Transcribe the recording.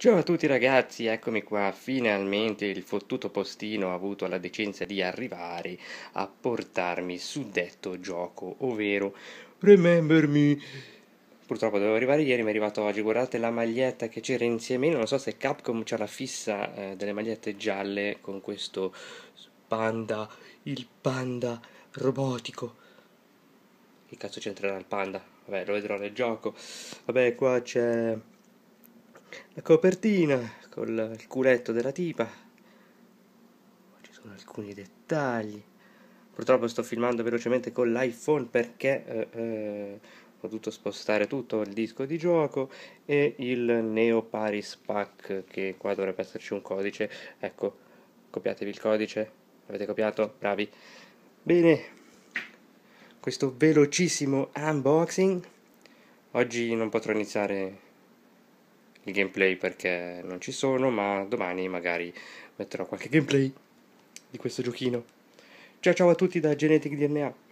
Ciao a tutti ragazzi, eccomi qua, finalmente il fottuto postino ha avuto la decenza di arrivare a portarmi su detto gioco, ovvero Remember Me. Purtroppo dovevo arrivare ieri, mi è arrivato oggi, guardate la maglietta che c'era insieme, non so se Capcom c'ha la fissa eh, delle magliette gialle con questo panda, il panda robotico. Che cazzo c'entrerà il panda? Vabbè, lo vedrò nel gioco. Vabbè, qua c'è la copertina con il culetto della tipa ci sono alcuni dettagli purtroppo sto filmando velocemente con l'iPhone perché eh, eh, ho dovuto spostare tutto il disco di gioco e il Neo Paris Pack che qua dovrebbe esserci un codice ecco copiatevi il codice avete copiato bravi bene questo velocissimo unboxing oggi non potrò iniziare i gameplay perché non ci sono, ma domani magari metterò qualche gameplay di questo giochino. Ciao ciao a tutti da Genetic DNA.